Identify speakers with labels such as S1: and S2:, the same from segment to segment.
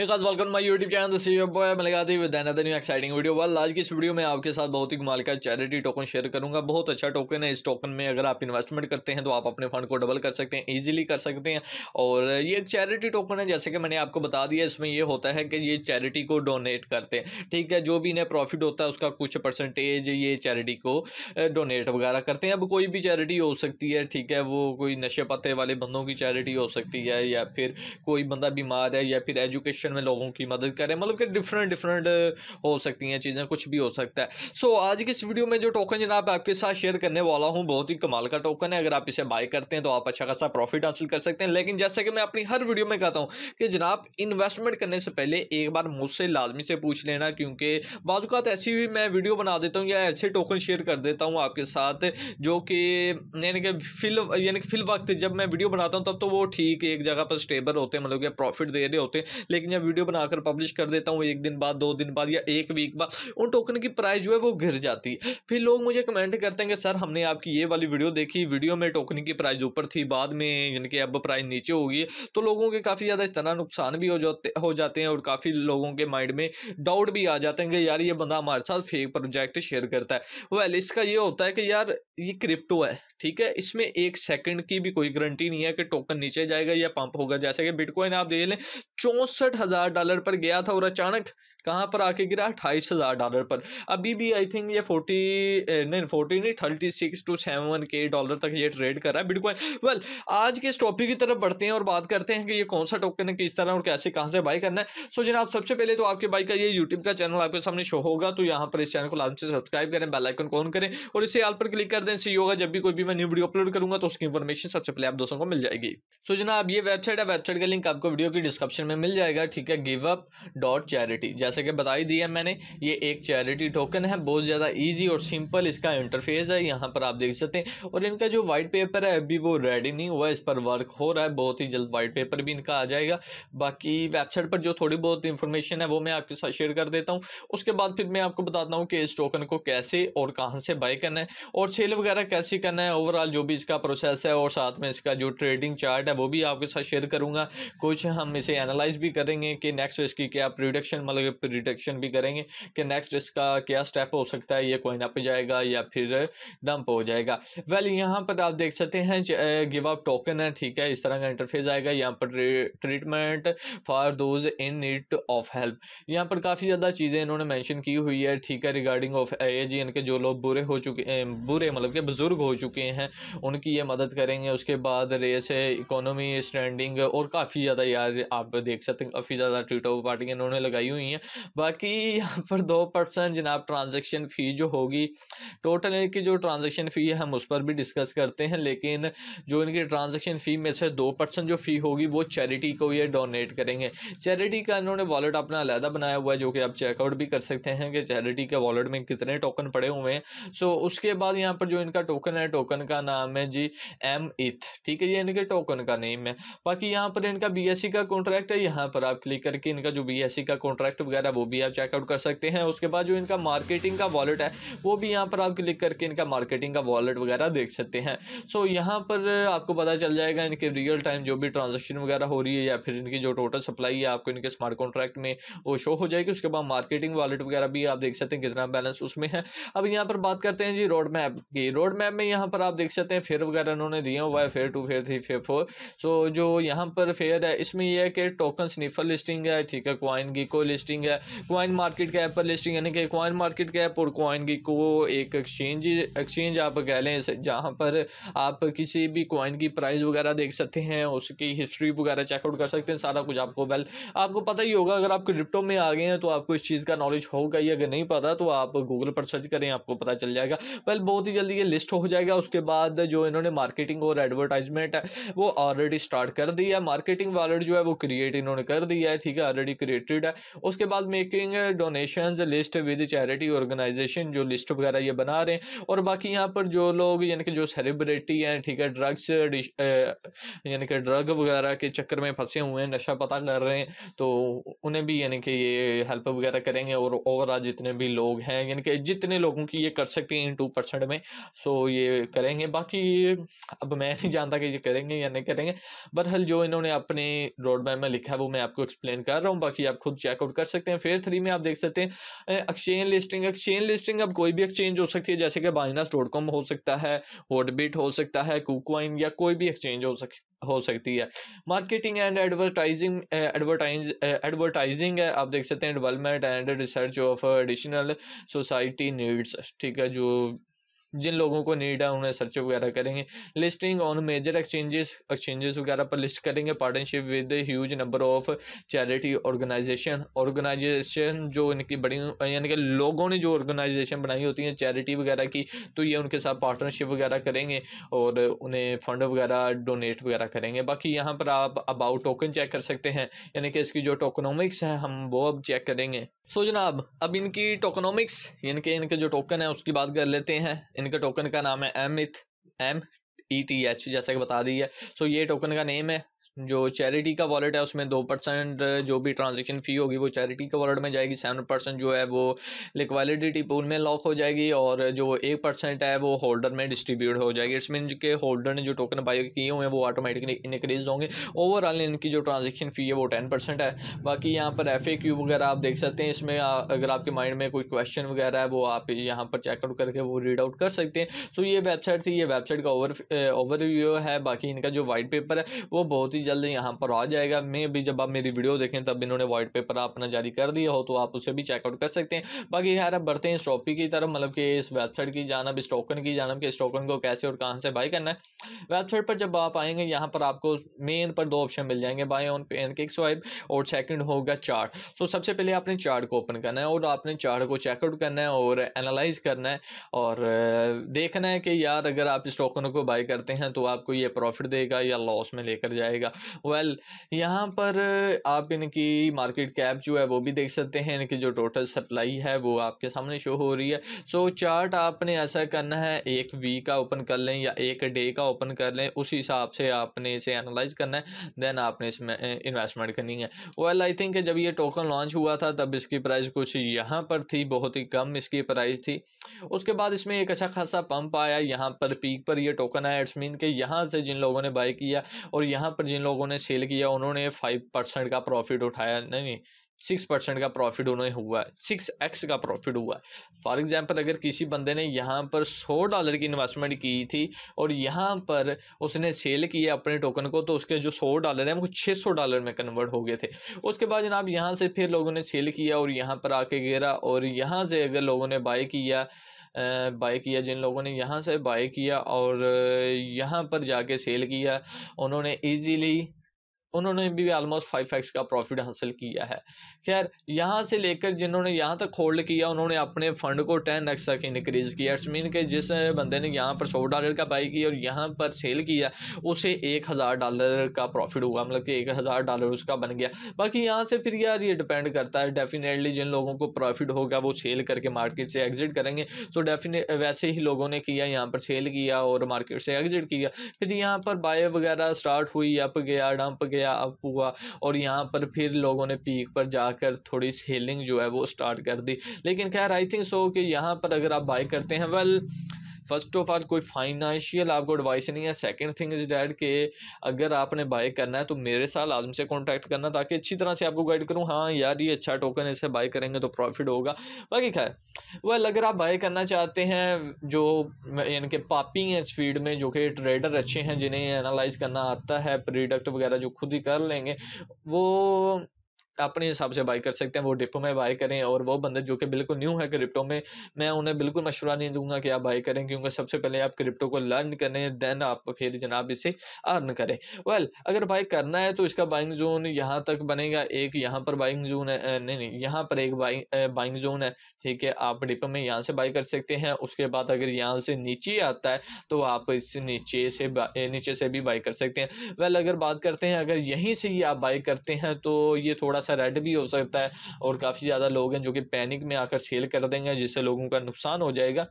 S1: guys खास welcome my YouTube channel C boy the with another new exciting video well आज की इस video में आपके साथ बहुत ही कमाल का चैरिटी टोकन शेयर करूंगा बहुत अच्छा टोकन है इस टोकन में अगर आप इन्वेस्टमेंट करते हैं तो आप अपने फंड को डबल कर सकते हैं इजीली कर सकते हैं और ये एक चैरिटी टोकन है जैसे कि मैंने आपको बता दिया इसमें यह होता है कि ये चैरिटी को डोनेट करते हैं ठीक है जो भी इन्हें प्रॉफिट होता है उसका कुछ परसेंटेज ये चैरिटी को डोनेट वगैरह करते हैं अब कोई भी चैरिटी हो सकती है ठीक है वो कोई नशे पत्ते वाले बंदों की चैरिटी हो सकती है या फिर कोई बंदा बीमार है या फिर एजुकेशन सिचुएशन में लोगों की मदद करें मतलब कि डिफरेंट डिफरेंट हो सकती हैं चीज़ें कुछ भी हो सकता है सो so, आज की इस वीडियो में जो टोकन जनाब आपके साथ शेयर करने वाला हूँ बहुत ही कमाल का टोकन है अगर आप इसे बाय करते हैं तो आप अच्छा खासा प्रॉफिट हासिल कर सकते हैं लेकिन जैसे कि मैं अपनी हर वीडियो में कहता हूँ कि जनाब इन्वेस्टमेंट करने से पहले एक बार मुझसे लाजमी से पूछ लेना क्योंकि बाज़ात ऐसी भी मैं वीडियो बना देता हूँ या ऐसे टोकन शेयर कर देता हूँ आपके साथ जो कि यानी कि फिल यानी कि फिल वक्त जब मैं वीडियो बनाता हूँ तब तो वो ठीक एक जगह पर स्टेबल होते हैं मतलब कि प्रॉफिट दे रहे होते हैं लेकिन जब या वीडियो बनाकर पब्लिश कर देता हूँ एक दिन बाद दो दिन बाद या एक वीक बाद उन टोकन की प्राइस जो है वो गिर जाती है फिर लोग मुझे कमेंट करते हैं कि सर हमने आपकी ये वाली वीडियो देखी वीडियो में टोकन की प्राइस ऊपर थी बाद में यानी कि अब प्राइस नीचे होगी तो लोगों के काफ़ी ज़्यादा इस तरह नुकसान भी हो जाते हो जाते हैं और काफ़ी लोगों के माइंड में डाउट भी आ जाते हैं कि यार ये बंदा हमारे साथ फेक प्रोजेक्ट शेयर करता है वेल इसका ये होता है कि यार ये क्रिप्टो है ठीक है इसमें एक सेकंड की भी कोई गारंटी नहीं है कि टोकन नीचे जाएगा या पंप होगा जैसे कि बिटकॉइन आप देख लें चौंसठ हजार डॉलर पर गया था और अचानक कहाँ पर आके गिरा अट्ठाईस हज़ार डॉलर पर अभी भी आई थिंक ये फोर्टी नहीं फोर्टी नहीं थर्टी सिक्स टू सेवन के डॉलर तक ये ट्रेड कर रहा है बिटकॉइन वेल आज के इस टॉपिक की तरफ बढ़ते हैं और बात करते हैं कि ये कौन सा टोकन है किस तरह और कैसे कहाँ से बाई करना है सो जनाब सबसे पहले तो आपके बाइक का ये यूट्यूब का चैनल आपके सामने शो होगा तो यहाँ पर इस चैनल को लाजम से सब्सक्राइब करें बेलाइकन कौन करें और इसे आल पर क्लिक कर दें सही होगा जब भी कोई भी मैं न्यू वीडियो अपलोड करूँगा तो उसकी इन्फॉर्मेशन सबसे पहले आप दोस्तों को मिल जाएगी सो जनाब ये वेबसाइट है वेबसाइट का लिंक आपको वीडियो की डिस्क्रिप्शन में मिल जाएगा ठीक है गिव अप डॉट चैरिटी जैसे कि बताई दी है मैंने ये एक चैरिटी टोकन है बहुत ज़्यादा ईजी और सिंपल इसका इंटरफेस है यहाँ पर आप देख सकते हैं और इनका जो वाइट पेपर है अभी वो रेडी नहीं हुआ इस पर वर्क हो रहा है बहुत ही जल्द वाइट पेपर भी इनका आ जाएगा बाकी वेबसाइट पर जो थोड़ी बहुत इन्फॉर्मेशन है वो मैं आपके साथ शेयर कर देता हूँ उसके बाद फिर मैं आपको बताता हूँ कि इस टोकन को कैसे और कहाँ से बाई करना है और सेल वगैरह कैसे करना है ओवरऑल जो भी इसका प्रोसेस है और साथ में इसका जो ट्रेडिंग चार्ट है वो भी आपके साथ शेयर करूँगा कुछ हम इसे एनालाइज भी करेंगे कि नेक्स्ट इसकी क्या प्रोडक्शन मतलब पे डिटेक्शन भी करेंगे कि नेक्स्ट इसका क्या स्टेप हो सकता है ये कोइन अप जाएगा या फिर डंप हो जाएगा वेल यहाँ पर आप देख सकते हैं गिव अप टोकन है ठीक है इस तरह का इंटरफेस आएगा यहाँ पर treatment for those in need of help यहाँ पर काफ़ी ज़्यादा चीज़ें इन्होंने मैंशन की हुई है ठीक है रिगार्डिंग ऑफ एज इनके जो लोग बुरे हो चुके बुरे मतलब के बुज़ुर्ग हो चुके हैं उनकी ये मदद करेंगे उसके बाद रेस इकोनॉमी स्टैंडिंग और काफ़ी ज़्यादा यार आप देख सकते हैं काफ़ी ज़्यादा ट्रीट ऑफ पार्टियाँ इन्होंने लगाई हुई हैं बाकी यहाँ पर दो परसेंट जनाब ट्रांजेक्शन फ़ी जो होगी टोटल इनकी जो ट्रांजेक्शन फ़ी है हम उस पर भी डिस्कस करते हैं लेकिन जो इनकी ट्रांजेक्शन फ़ी में से दो परसेंट जो फ़ी होगी वो चैरिटी को ये डोनेट करेंगे चैरिटी का इन्होंने वॉलेट अपना अलहदा बनाया हुआ है जो कि आप चेकआउट भी कर सकते हैं कि चैरिटी के वॉलेट में कितने टोकन पड़े हुए हैं सो उसके बाद यहाँ पर जो इनका टोकन है टोकन का नाम है जी एम इथ e ठीक है ये इनके टोकन का नेम है बाकी यहाँ पर इनका बी e का कॉन्ट्रैक्ट है यहाँ पर आप क्लिक करके इनका जो बी e का कॉन्ट्रैक्ट वगैरह वगैरह वो भी आप चेकआउट कर सकते हैं उसके बाद जो इनका मार्केटिंग का वॉलेट है वो भी यहाँ पर आप क्लिक करके इनका मार्केटिंग का वॉलेट वगैरह देख सकते हैं सो यहाँ पर आपको पता चल जाएगा इनके रियल टाइम जो भी ट्रांजेक्शन वगैरह हो रही है या फिर इनकी जो टोटल सप्लाई है आपको इनके स्मार्ट कॉन्ट्रैक्ट में वो शो हो जाएगी उसके बाद मार्केटिंग वॉलेट वगैरह भी आप देख सकते हैं कितना बैलेंस उसमें है अब यहाँ पर बात करते हैं जी रोड मैप की रोड मैप में यहाँ पर आप देख सकते हैं फेयर वगैरह इन्होंने दिया हुआ है phase two phase three phase four so जो यहाँ पर फेयर है इसमें यह है कि टोकन स्निफर लिस्टिंग है ठीक है क्वाइन की को लिस्टिंग है क्वाइन मार्केट कैप पर लिस्टिंग यानी कि क्वाइन मार्केट कैप और क्वाइन की को एक एक्सचेंज एक्सचेंज आप कह लें जहाँ पर आप किसी भी क्वाइन की प्राइस वगैरह देख सकते हैं उसकी हिस्ट्री वगैरह चेकआउट कर सकते हैं सारा कुछ आपको वेल आपको पता ही होगा अगर आप क्रिप्टो में आ गए हैं तो आपको इस चीज़ का नॉलेज होगा ही अगर नहीं पता तो आप गूगल पर सर्च करें आपको पता चल जाएगा वेल बहुत ही जल्दी ये लिस्ट हो जाएगा उसके बाद जो इन्होंने मार्केटिंग और एडवर्टाइजमेंट है वो ऑलरेडी स्टार्ट कर दी है मार्केटिंग वॉलेट जो है वो क्रिएट इन्होंने कर दिया है ठीक है ऑलरेडी क्रिएटेड है उसके बाद बाद making donation list with charity organization जो लिस्ट वगैरह ये बना रहे हैं और बाकी यहाँ पर जो लोग यानी कि जो सेलिब्रिटी हैं ठीक है ड्रग्स यानी कि ड्रग वगैरह के चक्कर में फंसे हुए हैं नशा पता कर रहे हैं तो उन्हें भी यानी कि ये हेल्प वगैरह करेंगे और ओवरऑल जितने भी लोग हैं यानी कि जितने लोगों की ये कर सकते हैं इन टू परसेंट में सो ये करेंगे बाकी अब मैं नहीं जानता कि ये करेंगे या नहीं करेंगे बहरहाल जो इन्होंने अपने रोड मैप में लिखा है वो मैं आपको एक्सप्लेन कर रहा हूँ बाकी आप खुद चेकआउट कर सकते हैं सकते हैं फेयर थ्री में आप देख सकते हैं एक्सचेंज लिस्टिंग एक्सचेंज लिस्टिंग अब कोई भी एक्सचेंज हो सकती है जैसे कि बाइनास डॉट कॉम हो सकता है हॉटबिट हो सकता है कुकवाइन या कोई भी एक्सचेंज हो सक हो सकती है marketing and advertising advertise advertising है आप देख सकते हैं development and research of additional society needs ठीक है जो जिन लोगों को नीड है उन्हें सर्च वगैरह करेंगे listing on major exchanges exchanges वगैरह पर लिस्ट करेंगे partnership with huge number of charity organization organization जो इनकी बड़ी यानी कि लोगों ने जो ऑर्गेनाइजेशन बनाई होती है चैरिटी वगैरह की तो ये उनके साथ पार्टनरशिप वगैरह करेंगे और उन्हें फंड वगैरह डोनेट वगैरह करेंगे बाकी यहाँ पर आप अबाउट टोकन चेक कर सकते हैं यानी कि इसकी जो टोकनोमिक्स हैं हम वो अब चेक करेंगे सो जनाब अब इनकी टोकनॉमिक्स इनके कि इनके जो टोकन है उसकी बात कर लेते हैं इनके टोकन का नाम है एम इथ एम ई टी एच जैसा कि बता दी है सो ये टोकन का नेम है जो चैरिटी का वॉलेट है उसमें दो परसेंट जो भी ट्रांजेक्शन फ़ी होगी वो चैरिटी के वॉलेट में जाएगी सेवन परसेंट जो है वो लिक्वालिडिटी पूल में लॉक हो जाएगी और जो एक परसेंट है वो होल्डर में डिस्ट्रीब्यूट हो जाएगी इट्स मीन के होल्डर ने जो टोकन बाय किए हुए हैं वो ऑटोमेटिकली इनक्रीज़ होंगे ओवरऑल इनकी जो ट्रांजेक्शन फ़ी है वो टेन परसेंट है बाकी यहाँ पर एफ ए क्यू वगैरह आप देख सकते हैं इसमें अगर आपके माइंड में कोई क्वेश्चन वगैरह है वो आप यहाँ पर चेकआउट करके वो रीड आउट कर सकते हैं सो ये वेबसाइट थी ये वेबसाइट का ओवर ओवरव्यू है बाकी इनका जो वाइट पेपर है वो बहुत ही ही जल्द यहाँ पर आ जाएगा मे भी जब आप मेरी वीडियो देखें तब इन्होंने व्हाइट पेपर अपना जारी कर दिया हो तो आप उसे भी चेकआउट कर सकते हैं बाकी यार अब बढ़ते हैं इस टॉपिक की तरफ मतलब कि इस वेबसाइट की जानब इस टोकन की जानब कि इस टोकन को कैसे और कहाँ से बाई करना है वेबसाइट पर जब आप आएंगे यहाँ पर आपको मेन पर दो ऑप्शन मिल जाएंगे buy on pancake swipe और सेकेंड होगा चार्ट सो सबसे पहले आपने चार्ट को ओपन करना है और आपने चार्ट को चेकआउट करना है और एनालाइज करना है और देखना है कि यार अगर आप इस टोकन को बाई करते हैं तो आपको ये प्रॉफिट देगा या लॉस में लेकर जाएगा जाएगा वेल well, यहाँ पर आप इनकी मार्केट कैप जो है वो भी देख सकते हैं इनकी जो टोटल सप्लाई है वो आपके सामने शो हो रही है सो so, चार्ट आपने ऐसा करना है एक वीक का ओपन कर लें या एक डे का ओपन कर लें उस हिसाब से आपने इसे एनालाइज करना है देन आपने इसमें इन्वेस्टमेंट करनी है वेल आई थिंक जब ये टोकन लॉन्च हुआ था तब इसकी प्राइस कुछ यहाँ पर थी बहुत ही कम इसकी प्राइस थी उसके बाद इसमें एक अच्छा खासा पंप आया यहाँ पर पीक पर यह टोकन आया इट्स मीन के यहाँ से जिन लोगों ने बाई किया और यहाँ पर जिन जिन लोगों ने सेल किया उन्होंने फाइव परसेंट का प्रॉफिट उठाया नहीं नहीं सिक्स परसेंट का प्रॉफिट उन्हें हुआ है सिक्स एक्स का प्रॉफिट हुआ है फॉर एग्ज़ाम्पल अगर किसी बंदे ने यहाँ पर सौ डॉलर की इन्वेस्टमेंट की थी और यहाँ पर उसने सेल किया अपने टोकन को तो उसके जो सौ डॉलर हैं वो छः सौ डॉलर में कन्वर्ट हो गए थे उसके बाद जनाब यहाँ से फिर लोगों ने सेल किया और यहाँ पर आके गिरा और यहाँ से अगर लोगों ने बाई किया बाई किया जिन लोगों ने यहाँ से बाई किया और यहाँ पर जाके सेल किया उन्होंने ईजीली उन्होंने भी ऑलमोस्ट फाइव एक्स का प्रॉफिट हासिल किया है खैर यहाँ से लेकर जिन्होंने यहाँ तक होल्ड किया उन्होंने अपने फंड को टेन एक्स तक इनक्रीज़ किया इट्स मीन के जिस बंदे ने यहाँ पर सौ डॉलर का बाई किया और यहाँ पर सेल किया उसे एक हज़ार डॉलर का प्रॉफिट हुआ मतलब कि एक हज़ार डॉलर उसका बन गया बाकी यहाँ से फिर यार ये डिपेंड करता है डेफिनेटली जिन लोगों को प्रॉफिट होगा वो सेल करके मार्केट से एग्जिट करेंगे सो डेफिनेट वैसे ही लोगों ने किया यहाँ पर सेल किया और मार्केट से एग्जिट किया फिर यहाँ पर बाय वगैरह स्टार्ट हुई अप गया डंप गया गया अप हुआ और यहाँ पर फिर लोगों ने पीक पर जाकर थोड़ी हेलिंग जो है वो स्टार्ट कर दी लेकिन खैर आई थिंक सो कि यहाँ पर अगर आप बाई करते हैं वेल फर्स्ट ऑफ ऑल कोई फाइनेंशियल आपको एडवाइस नहीं है सेकंड थिंग इज डैट कि अगर आपने बाय करना है तो मेरे साथ आजम से कॉन्टैक्ट करना ताकि अच्छी तरह से आपको गाइड करूँ हाँ यार ये अच्छा टोकन इसे बाय करेंगे तो प्रॉफिट होगा बाकी खैर वेल अगर आप बाय करना चाहते हैं जो यानी कि पापी हैं इस फील्ड में जो कि ट्रेडर अच्छे हैं जिन्हें एनालाइज करना आता है प्रोडक्ट वगैरह जो खुद ही कर लेंगे वो अपने हिसाब से बाई कर सकते हैं वो डिपो में बाई करें और वो बंदे जो कि बिल्कुल न्यू है क्रिप्टो में मैं उन्हें बिल्कुल मशवरा नहीं दूंगा कि आप बाई करें क्योंकि सबसे पहले आप क्रिप्टो को लर्न करें देन आप फिर जनाब इसे अर्न करें वेल well, अगर बाई करना है तो इसका बाइंग जोन यहाँ तक बनेगा एक यहाँ पर बाइंग जोन है नहीं नहीं यहाँ पर एक बाइंग बाइंग जोन है ठीक है आप डिपो में यहाँ से बाई कर सकते हैं उसके बाद अगर यहाँ से नीचे आता है तो आप इस नीचे से नीचे से भी बाई कर सकते हैं वेल अगर बात करते हैं अगर यहीं से ही आप बाई करते हैं तो ये थोड़ा सा सा रेड भी हो सकता है और काफ़ी ज़्यादा लोग हैं जो कि पैनिक में आकर सेल कर देंगे जिससे लोगों का नुकसान हो जाएगा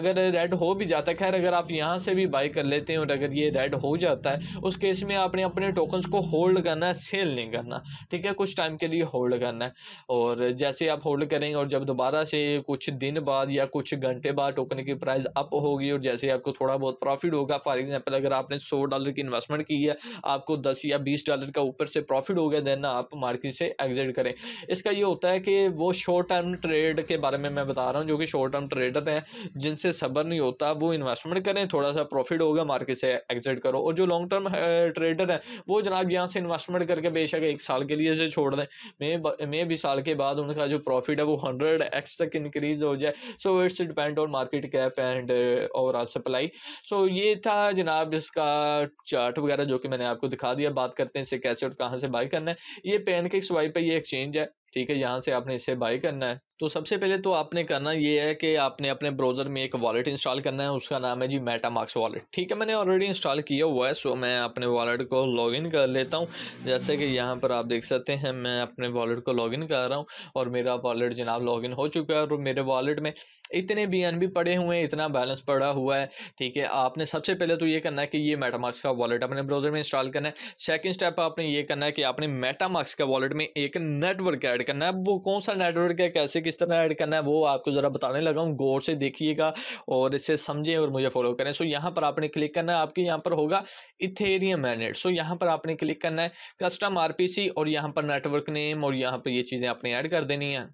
S1: अगर रेड हो भी जाता है खैर अगर आप यहाँ से भी बाई कर लेते हैं और अगर ये रेड हो जाता है उस केस में आपने अपने टोकन्स को होल्ड करना है सेल नहीं करना ठीक है कुछ टाइम के लिए होल्ड करना है और जैसे आप होल्ड करेंगे और जब दोबारा से कुछ दिन बाद या कुछ घंटे बाद टोकन की प्राइस अप होगी और जैसे आपको थोड़ा बहुत प्रॉफिट होगा फॉर एग्जांपल अगर आपने सौ डॉलर की इन्वेस्टमेंट की है आपको दस या बीस डॉलर का ऊपर से प्रॉफिट हो गया देन आप मार्केट मार्केट से एग्जिट करें इसका ये होता है कि वो शॉर्ट टर्म ट्रेड के बारे में मैं बता रहा हूँ जो कि शॉर्ट टर्म ट्रेडर हैं जिनसे सबर नहीं होता वो इन्वेस्टमेंट करें थोड़ा सा प्रॉफिट होगा मार्केट से एग्जिट करो और जो लॉन्ग टर्म ट्रेडर हैं वो जनाब यहाँ से इन्वेस्टमेंट करके बेशक एक साल के लिए से छोड़ दें मे मे भी साल के बाद उनका जो प्रॉफिट है वो हंड्रेड एक्स तक इंक्रीज हो जाए so it's depend on market cap and overall supply so ये था जनाब इसका चार्ट वगैरह जो कि मैंने आपको दिखा दिया बात करते हैं इसे कैसे और कहाँ से बाई करना है ये यानी कि स्वाइप पे ये एक्सचेंज है ठीक है यहाँ से आपने इसे बाई करना है तो सबसे पहले तो आपने करना ये है कि आपने अपने ब्राउज़र में एक वॉलेट इंस्टॉल करना है उसका नाम है जी मेटामार्क्स वॉलेट ठीक है मैंने ऑलरेडी इंस्टॉल किया हुआ है सो मैं अपने वॉलेट को लॉगिन कर लेता हूँ जैसे कि यहाँ पर आप देख सकते हैं मैं अपने वॉलेट को लॉगिन कर रहा हूँ और मेरा वॉलेट जनाब लॉगिन हो चुका है और मेरे वॉलेट में इतने बी एन बी पड़े हुए हैं इतना बैलेंस पड़ा हुआ है ठीक है आपने सबसे पहले तो ये करना है कि ये मेटामार्क्स का वॉलेट अपने ब्राउज़र में इंस्टॉल करना है सेकेंड स्टेप आपने ये करना है कि आपने मेटामार्क्स का वॉलेट में एक नेटवर्क ऐड करना है वो कौन सा नेटवर्क है कैसे किस तरह ऐड करना है वो आपको ज़रा बताने लगा हूँ गौर से देखिएगा और इसे समझें और मुझे फॉलो करें सो यहाँ पर आपने क्लिक करना है आपके यहाँ पर होगा इथेरियम मैनेट सो यहाँ पर आपने क्लिक करना है कस्टम आर और यहाँ पर नेटवर्क नेम और यहाँ पर ये चीज़ें आपने ऐड कर देनी है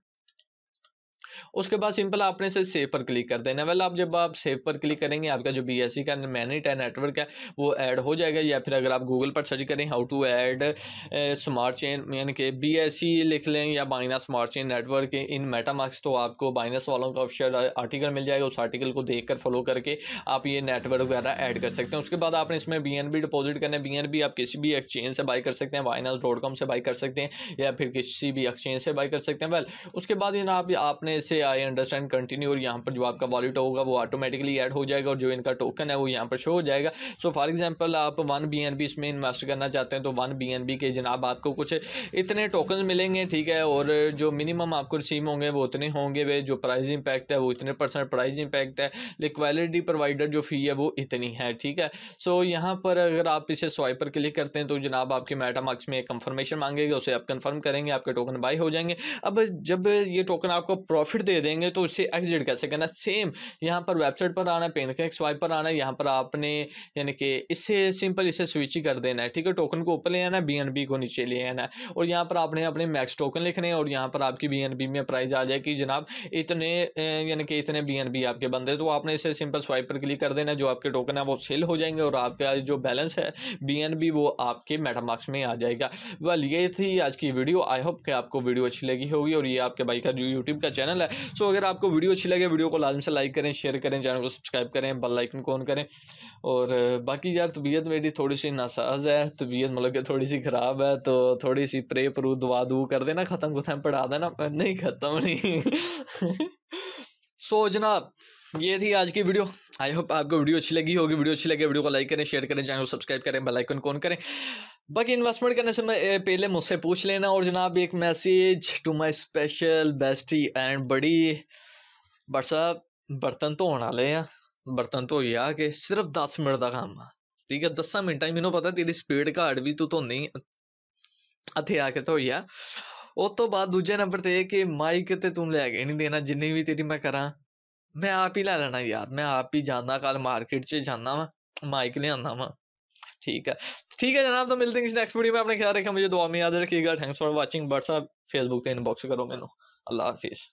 S1: उसके बाद सिंपल आपने से सेव पर क्लिक कर देना वेल आप जब आप सेव पर क्लिक करेंगे आपका जो बी एस सी का मैनिट है नेटवर्क है वो ऐड हो जाएगा या फिर अगर आप गूगल पर सर्च करें how to add smart chain यानी कि बी एस सी लिख लें या Binance smart chain network in MetaMask तो आपको बाइनास वालों का ऑफिशियल आर्टिकल मिल जाएगा उस आर्टिकल को देख कर फॉलो करके आप ये नेटवर्क वगैरह ऐड कर सकते हैं उसके बाद आपने इसमें बी एन बी डिपॉजिट करना है बी एन बी आप किसी भी एक्सचेंज से बाई कर सकते हैं वाइनास डॉट कॉम से बाई कर सकते हैं या फिर किसी भी एक्सचेंज से बाई कर सकते हैं वेल उसके बाद आप आपने से आई अंडरस्टैंड कंटिन्यू और यहाँ पर जो आपका वॉलेट होगा वो ऑटोमेटिकली ऐड हो जाएगा और जो इनका टोकन है वो यहाँ पर शो हो जाएगा सो फॉर एग्जांपल आप वन बी इसमें इन्वेस्ट करना चाहते हैं तो वन बी के जनाब आपको कुछ इतने टोकन मिलेंगे ठीक है और जो मिनिमम आपको रिसीव होंगे वो उतने होंगे वे जो प्राइज इम्पैक्ट है वो इतने परसेंट प्राइज इम्पैक्ट है लिक्वालिटी प्रोवाइडर जो फ़ी है वो इतनी है ठीक है सो यहाँ पर अगर आप इसे स्वाइप पर क्लिक करते हैं तो जनाब आपके मेटा मार्क्स में एक कंफर्मेशन मांगेगा उसे आप कंफर्म करेंगे आपके टोकन बाई हो जाएंगे अब जब ये टोकन आपको प्रॉफिट प्रॉफिट दे देंगे तो उससे एग्जिट कैसे करना सेम यहाँ पर वेबसाइट पर आना है पेन के स्वाइप पर आना है यहाँ पर आपने यानी कि इससे सिंपल इसे स्विच ही कर देना है ठीक है टोकन को ऊपर ले आना है बी को नीचे ले आना है और यहाँ पर आपने अपने मैक्स टोकन लिखने और यहाँ पर आपकी बी में प्राइस आ जाएगी जनाब इतने यानी कि इतने बी आपके बंदे तो आपने इसे सिंपल स्वाइप पर क्लिक कर देना जो आपके टोकन है वो सेल हो जाएंगे और आपका जो बैलेंस है बी वो आपके मेटामार्क्स में आ जाएगा वेल ये थी आज की वीडियो आई होप कि आपको वीडियो अच्छी लगी होगी और ये आपके भाई का यूट्यूब का चैनल है सो अगर आपको वीडियो अच्छी लगे वीडियो को लाजम से लाइक करें शेयर करें चैनल को सब्सक्राइब करें बल लाइकन को ऑन करें और बाकी यार तबीयत मेरी थोड़ी सी नासाज है तबीयत मतलब कि थोड़ी सी ख़राब है तो थोड़ी सी प्रे प्रू दवा दू कर देना ख़त्म खुतम पढ़ा देना नहीं ख़त्म नहीं सो जनाब ये थी आज की वीडियो आई होप आपको वीडियो अच्छी लगी होगी वीडियो अच्छी लगे वीडियो को लाइक करें शेयर करें चैनल को सब्सक्राइब करें बेल आइकन कौन करें बाकी इन्वेस्टमेंट करने से मैं पहले मुझसे पूछ लेना और जनाब एक message to my special bestie and बड़ी बट साहब बर्तन तो होना ले बर्तन तो यह कि सिर्फ दस मिनट का काम है ठीक है दसा मिनटा मैनू पता तेरी स्पीड घाट भी तू तो नहीं हथे आके तो होई उस तो बाद दूजे नंबर ते कि माइक तो तू लैके नहीं देना जिन्नी भी तेरी मैं करा मैं आप ही ला लेना यार मैं आप ही जाना कल मार्केट से जाना वा माइक ले आना वा ठीक है ठीक है जनाब तो मिलते हैं इस नेक्स्ट वीडियो में अपने ख्याल रखा मुझे दुआ में याद रखिएगा thanks for watching WhatsApp Facebook पे इनबॉक्स करो मैनू अल्लाह हाफिज़